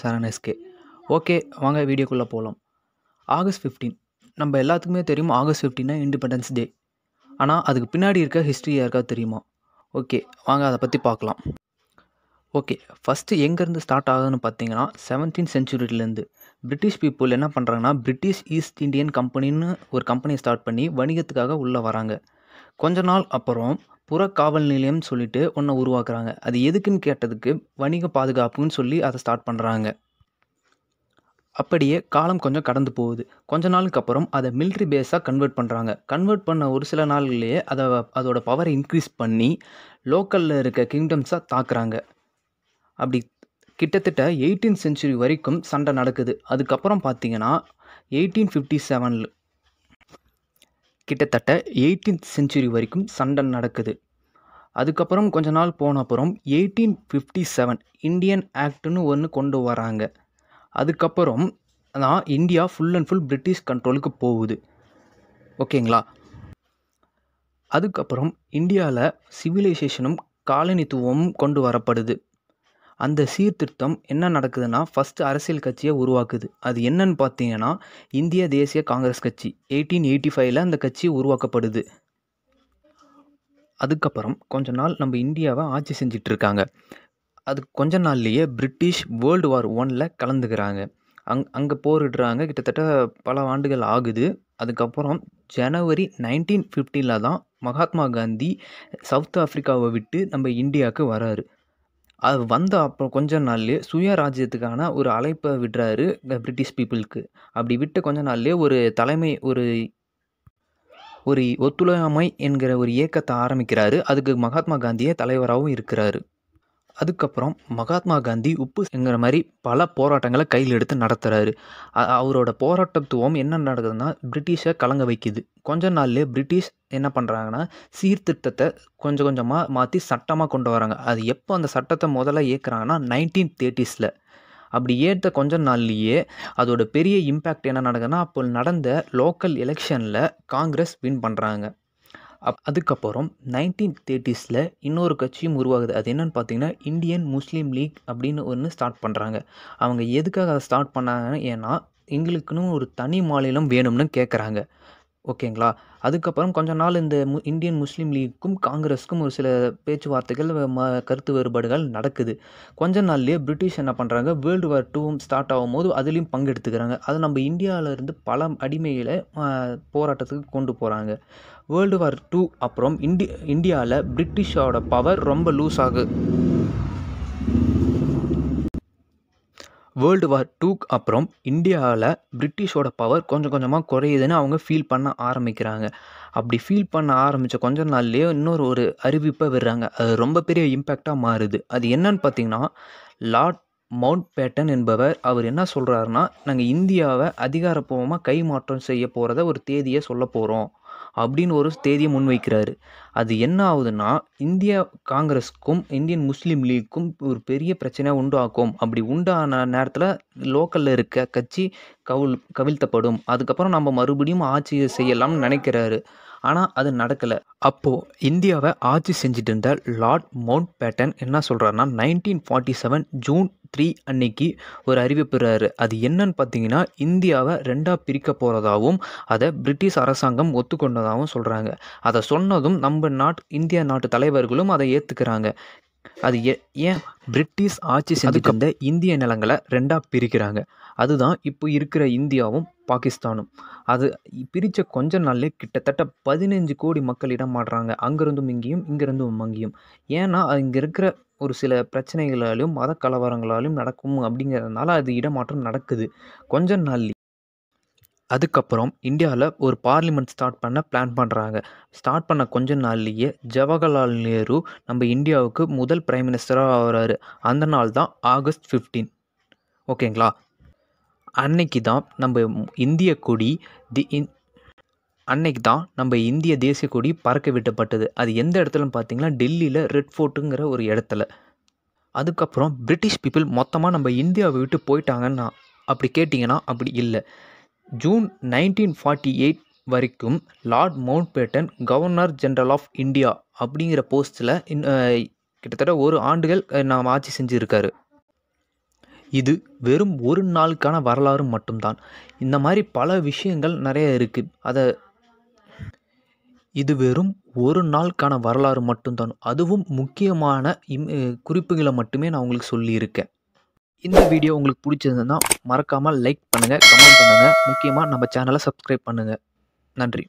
சரணஸ்கே okay வாங்க வீடியோக்குள்ளே போகலாம் ஆகஸ்ட் ஃபிஃப்டீன் நம்ம எல்லாத்துக்குமே தெரியும் ஆகஸ்ட் ஃபிஃப்டீனா இண்டிபெண்டன்ஸ் டே ஆனால் அதுக்கு பின்னாடி இருக்க ஹிஸ்ட்ரி யாருக்கா தெரியுமா ஓகே வாங்க அதை பற்றி பார்க்கலாம் ஓகே ஃபஸ்ட்டு எங்கேருந்து ஸ்டார்ட் ஆகுதுன்னு பார்த்தீங்கன்னா செவன்டீன் சென்ச்சுரியிலேருந்து பிரிட்டிஷ் பீப்புள் என்ன பண்ணுறாங்கன்னா பிரிட்டிஷ் ஈஸ்ட் இண்டியன் கம்பெனின்னு ஒரு கம்பெனியை ஸ்டார்ட் பண்ணி வணிகத்துக்காக உள்ளே வராங்க கொஞ்ச நாள் அப்புறம் புற காவல் நிலையம் சொல்லிட்டு ஒன்றை உருவாக்குறாங்க அது எதுக்குன்னு கேட்டதுக்கு வணிக பாதுகாப்புன்னு சொல்லி அதை ஸ்டார்ட் பண்ணுறாங்க அப்படியே காலம் கொஞ்சம் கடந்து போகுது கொஞ்ச நாளுக்கு அப்புறம் அதை மில்ட்ரி பேஸாக கன்வெர்ட் பண்ணுறாங்க கன்வெர்ட் பண்ண ஒரு சில நாள்லேயே அதை அதோட பவரை இன்க்ரீஸ் பண்ணி லோக்கலில் இருக்க கிங்டம்ஸாக தாக்குறாங்க அப்படி கிட்டத்தட்ட எயிட்டீன் செஞ்சுரி வரைக்கும் சண்டை நடக்குது அதுக்கப்புறம் பார்த்தீங்கன்னா எயிட்டீன் ஃபிஃப்டி செவனில் கிட்டத்தட்ட எயிட்டீன்த் செஞ்சுரி வரைக்கும் சண்டை நடக்குது அதுக்கப்புறம் கொஞ்ச நாள் போன அப்புறம் எயிட்டீன் ஃபிஃப்டி செவன் இந்தியன் ஆக்டுன்னு ஒன்று கொண்டு வராங்க அதுக்கப்புறம் தான் India full and full British கண்ட்ரோலுக்கு போகுது ஓகேங்களா அதுக்கப்புறம் இந்தியாவில் சிவிலைசேஷனும் காலனித்துவமும் கொண்டு வரப்படுது அந்த சீர்திருத்தம் என்ன நடக்குதுன்னா ஃபஸ்ட்டு அரசியல் கட்சியை உருவாக்குது அது என்னன்னு பார்த்தீங்கன்னா இந்திய தேசிய காங்கிரஸ் கட்சி எயிட்டீன் எயிட்டி ஃபைவ்ல அந்த கட்சி உருவாக்கப்படுது அதுக்கப்புறம் கொஞ்ச நாள் நம்ம இந்தியாவை ஆட்சி இருக்காங்க அது கொஞ்ச நாள்லேயே பிரிட்டிஷ் வேர்ல்டு வார் ஒனில் கலந்துக்கிறாங்க அங் அங்கே போரிடுறாங்க கிட்டத்தட்ட பல ஆண்டுகள் ஆகுது அதுக்கப்புறம் ஜனவரி நைன்டீன் ஃபிஃப்டியில் தான் மகாத்மா காந்தி சவுத் ஆஃப்ரிக்காவை விட்டு நம்ம இந்தியாவுக்கு வராரு அது வந்த அப்புறம் கொஞ்ச நாள்லேயே ராஜ்யத்துக்கான ஒரு அழைப்பை விடுறாரு பிரிட்டிஷ் பீப்புளுக்கு அப்படி விட்ட கொஞ்ச நாள்லேயே ஒரு தலைமை ஒரு ஒரு ஒத்துழையாமை என்கிற ஒரு இயக்கத்தை ஆரம்பிக்கிறாரு அதுக்கு மகாத்மா காந்தியே தலைவராகவும் இருக்கிறாரு அதுக்கப்புறம் மகாத்மா காந்தி உப்பு என்கிற மாதிரி பல போராட்டங்களை கையில் எடுத்து நடத்துகிறாரு அவரோட போராட்டத்துவம் என்ன நடக்குதுன்னா பிரிட்டிஷை கலங்க வைக்குது கொஞ்ச நாள்லேயே பிரிட்டிஷ் என்ன பண்ணுறாங்கன்னா சீர்திருத்தத்தை கொஞ்சம் கொஞ்சமாக மாற்றி சட்டமாக கொண்டு வராங்க அது எப்போ அந்த சட்டத்தை முதல்ல ஏற்கிறாங்கன்னா நைன்டீன் தேர்ட்டிஸில் அப்படி ஏற்ற கொஞ்ச நாள்லேயே அதோட பெரிய இம்பேக்ட் என்ன நடக்குதுன்னா அப்போ நடந்த லோக்கல் எலெக்ஷனில் காங்கிரஸ் வின் பண்ணுறாங்க அப் அதுக்கப்புறம் நைன்டீன் தேர்ட்டிஸில் இன்னொரு கட்சியும் உருவாகுது அது என்னென்னு பார்த்தீங்கன்னா இந்தியன் முஸ்லீம் லீக் அப்படின்னு ஒன்று ஸ்டார்ட் பண்ணுறாங்க அவங்க எதுக்காக அதை ஸ்டார்ட் பண்ணாங்கன்னு ஏன்னா எங்களுக்குன்னு ஒரு தனி மாநிலம் வேணும்னு கேட்குறாங்க ஓகேங்களா அதுக்கப்புறம் கொஞ்ச நாள் இந்த மு இந்தியன் முஸ்லீம் லீக்கும் காங்கிரஸுக்கும் ஒரு சில பேச்சுவார்த்தைகள் ம கருத்து வேறுபாடுகள் நடக்குது கொஞ்ச நாள்லேயே பிரிட்டிஷ் என்ன பண்ணுறாங்க வேர்ல்டு வார் டூவும் ஸ்டார்ட் ஆகும் போது அதுலேயும் பங்கெடுத்துக்கிறாங்க அது நம்ம இந்தியாவிலேருந்து பல அடிமையில் போராட்டத்துக்கு கொண்டு போகிறாங்க வேர்ல்டு வார் டூ அப்புறம் இண்டி இந்தியாவில் பிரிட்டிஷோட பவர் ரொம்ப லூஸ் ஆகுது வேர்ல்டு வார் டூக்கு அப்புறம் இந்தியாவில் பிரிட்டிஷோட பவர் கொஞ்சம் கொஞ்சமாக குறையுதுன்னு அவங்க ஃபீல் பண்ண ஆரம்பிக்கிறாங்க அப்படி ஃபீல் பண்ண ஆரம்பித்த கொஞ்ச நாள்லேயே இன்னொரு ஒரு அறிவிப்பை விடுறாங்க அது ரொம்ப பெரிய இம்பேக்டாக மாறுது அது என்னன்னு பார்த்தீங்கன்னா லார்ட் மவுண்ட் பேட்டன் என்பவர் அவர் என்ன சொல்கிறாருன்னா நாங்கள் இந்தியாவை அதிகாரப்பூர்வமாக கைமாற்றம் செய்ய போகிறத ஒரு தேதியை சொல்ல போகிறோம் அப்படின்னு ஒரு தேதியை முன்வைக்கிறார் அது என்ன ஆகுதுன்னா இந்திய காங்கிரஸுக்கும் இந்தியன் முஸ்லீம் லீக்கும் ஒரு பெரிய பிரச்சனையாக உண்டாக்கும் அப்படி உண்டான நேரத்தில் லோக்கலில் இருக்க கட்சி கவுல் கவிழ்த்தப்படும் அதுக்கப்புறம் நம்ம மறுபடியும் ஆட்சி செய்யலாம்னு நினைக்கிறாரு ஆனால் அது நடக்கலை அப்போது இந்தியாவை ஆட்சி செஞ்சுட்டு இருந்த லார்ட் மவுண்ட் பேட்டன் என்ன சொல்கிறாருன்னா nineteen forty seven June three அன்னைக்கு ஒரு அறிவிப்புறாரு அது என்னன்னு பார்த்தீங்கன்னா இந்தியாவை ரெண்டாக பிரிக்க போகிறதாகவும் அதை பிரிட்டிஷ் அரசாங்கம் ஒத்துக்கொண்டதாகவும் சொல்கிறாங்க அதை சொன்னதும் நம்ம நாட் இந்திய நாட்டு தலைவர்களும் அதை ஏற்றுக்கிறாங்க அது ஏன் பிரிட்டிஷ் ஆட்சி செஞ்சுக்கிட்ட இந்திய நிலங்களை ரெண்டாக பிரிக்கிறாங்க அதுதான் இப்போ இருக்கிற இந்தியாவும் பாகிஸ்தானும் அது பிரித்த கொஞ்ச நாள்லேயே கிட்டத்தட்ட பதினஞ்சு கோடி மக்கள் இடம் மாடுறாங்க அங்கேருந்தும் இங்கேயும் இங்கேருந்தும் அங்கேயும் ஏன்னா இங்கே இருக்கிற ஒரு சில பிரச்சனைகளாலும் மத கலவரங்களாலும் நடக்கும் அப்படிங்கிறதுனால அது இடமாற்றம் நடக்குது கொஞ்ச நாள் அதுக்கப்புறம் இந்தியாவில் ஒரு பார்லிமெண்ட் ஸ்டார்ட் பண்ண பிளான் பண்ணுறாங்க ஸ்டார்ட் பண்ண கொஞ்ச நாள்லேயே ஜவஹர்லால் நேரு நம்ம இந்தியாவுக்கு முதல் பிரைம் மினிஸ்டராக ஆகிறாரு அந்த நாள் தான் ஆகஸ்ட் ஃபிஃப்டீன் ஓகேங்களா அன்னைக்கு தான் நம்ம இந்திய கொடி தி இன் அன்னைக்கு தான் நம்ம இந்திய தேசிய கொடி பறக்க விட்டப்பட்டது அது எந்த இடத்துலன்னு பார்த்தீங்கன்னா டெல்லியில் ரெட் ஃபோர்ட்டுங்கிற ஒரு இடத்துல அதுக்கப்புறம் பிரிட்டிஷ் பீப்புள் மொத்தமாக நம்ம இந்தியாவை விட்டு போயிட்டாங்கன்னா அப்படி கேட்டிங்கன்னா அப்படி இல்லை ஜூன் நைன்டீன் ஃபார்ட்டி எயிட் வரைக்கும் Lord Mountbatten governor general of India அப்படிங்கிற போஸ்ட்டில் கிட்டத்தட்ட ஒரு ஆண்டுகள் நாம் ஆட்சி செஞ்சுருக்காரு இது வெறும் ஒரு நாளுக்கான வரலாறு மட்டும்தான் இந்த மாதிரி பல விஷயங்கள் நிறைய இருக்குது அதை இது வெறும் ஒரு நாளுக்கான வரலாறு மட்டும்தான் அதுவும் முக்கியமான இம் குறிப்புகளை மட்டுமே நான் உங்களுக்கு சொல்லியிருக்கேன் இந்த வீடியோ உங்களுக்கு பிடிச்சிருந்ததுன்னா மறக்காமல் லைக் பண்ணுங்கள் கமெண்ட் பண்ணுங்கள் முக்கியமாக நம்ம சேனலை சப்ஸ்கிரைப் பண்ணுங்கள் நன்றி